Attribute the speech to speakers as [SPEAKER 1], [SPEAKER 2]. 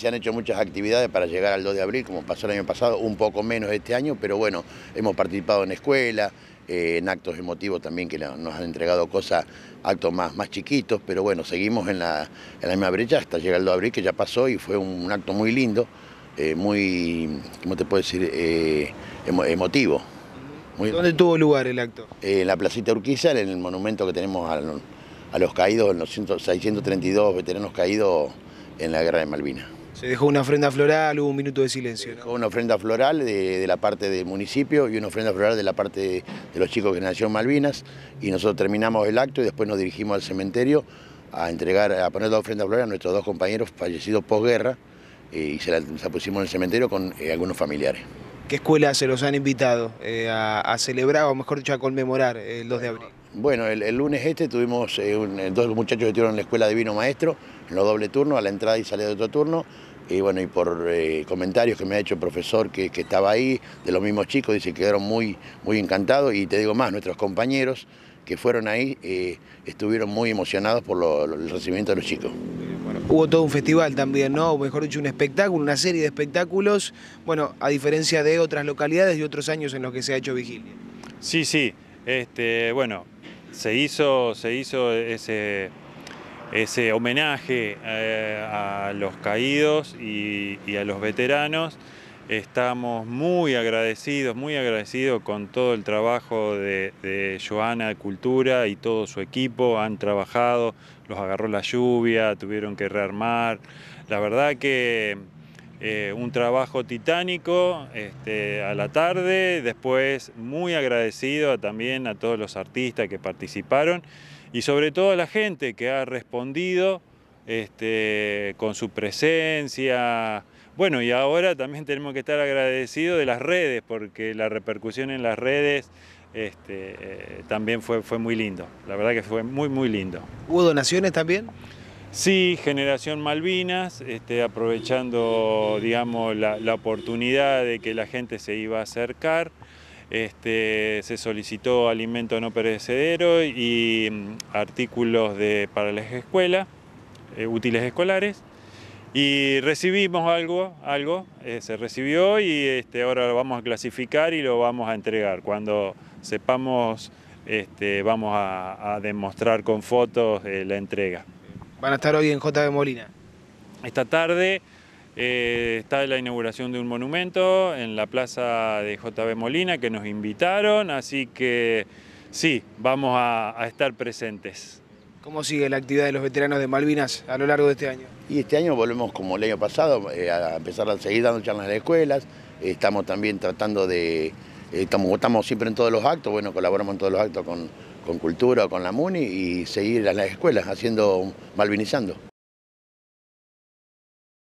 [SPEAKER 1] Se han hecho muchas actividades para llegar al 2 de abril, como pasó el año pasado, un poco menos este año, pero bueno, hemos participado en escuelas, eh, en actos emotivos también que nos han entregado cosas, actos más, más chiquitos, pero bueno, seguimos en la, misma brecha hasta llegar al 2 de abril, que ya pasó y fue un, acto muy lindo, eh, muy, ¿cómo te puedo decir?, eh, emotivo. ¿Dónde tuvo lugar el acto? en la Placita Urquiza, en el monumento que tenemos a, los caídos, en los 632 veteranos caídos en la guerra de Malvinas. Se dejó una ofrenda floral, hubo un minuto de silencio. Se dejó una ofrenda floral de, la parte del municipio y una ofrenda floral de la parte de, los chicos que nacieron Malvinas. Y nosotros terminamos el acto y después nos dirigimos al cementerio a entregar, a poner la ofrenda floral a nuestros dos compañeros fallecidos posguerra eh, y se la, pusimos en el cementerio con eh, algunos familiares.
[SPEAKER 2] ¿Qué escuelas se los han invitado eh, a, a, celebrar, o mejor dicho, a conmemorar el 2 de abril?
[SPEAKER 1] Bueno, el, lunes este tuvimos eh, eh, dos muchachos que estuvieron en la escuela de vino maestro, en los doble turnos, a la entrada y salida de otro turno. Y bueno, y por eh, comentarios que me ha hecho el profesor que, estaba ahí, de los mismos chicos, dice que quedaron muy, muy encantados. Y te digo más, nuestros compañeros que fueron ahí estuvieron muy emocionados por el recibimiento de los chicos.
[SPEAKER 2] hubo todo un festival también, ¿no? mejor dicho, un espectáculo, una serie de espectáculos, bueno, a diferencia de otras localidades y otros años en los
[SPEAKER 3] que se ha hecho vigilia. Sí, sí. Este, bueno, se hizo, se hizo ese, ese homenaje eh, a los caídos y, a los veteranos. Estamos muy agradecidos, muy agradecidos con todo el trabajo de, de Joana Cultura y todo su equipo. Han trabajado, los agarró la lluvia, tuvieron que rearmar. La verdad que eh, un trabajo titánico este, a la tarde, después muy agradecido también a todos los artistas que participaron y sobre todo a la gente que ha respondido este, con su presencia. Bueno, y ahora también tenemos que estar agradecidos de las redes, porque la repercusión en las redes este, eh, también fue, fue muy lindo. La verdad que fue muy, muy lindo.
[SPEAKER 2] ¿Hubo donaciones también?
[SPEAKER 3] Sí, Generación Malvinas, este, aprovechando digamos, la, oportunidad de que la gente se iba a acercar, este, se solicitó alimento no perecedero y mm, artículos para las escuela, eh, útiles escolares. Y recibimos algo, algo eh, se recibió y este, ahora lo vamos a clasificar y lo vamos a entregar. Cuando sepamos, vamos a, demostrar con fotos eh, la entrega.
[SPEAKER 2] Van a estar hoy en JB Molina.
[SPEAKER 3] Esta tarde eh, está la inauguración de un monumento en la plaza de JB Molina que nos invitaron, así que sí, vamos a, estar presentes.
[SPEAKER 1] ¿Cómo sigue la actividad de los
[SPEAKER 2] veteranos de Malvinas a lo largo de este año?
[SPEAKER 1] Y este año volvemos como el año pasado, eh, a empezar a seguir dando charlas en las escuelas, estamos también tratando de, eh, estamos, estamos siempre en todos los actos, bueno, colaboramos en todos los actos con, con cultura con la MUNI y seguir a las escuelas haciendo, malvinizando.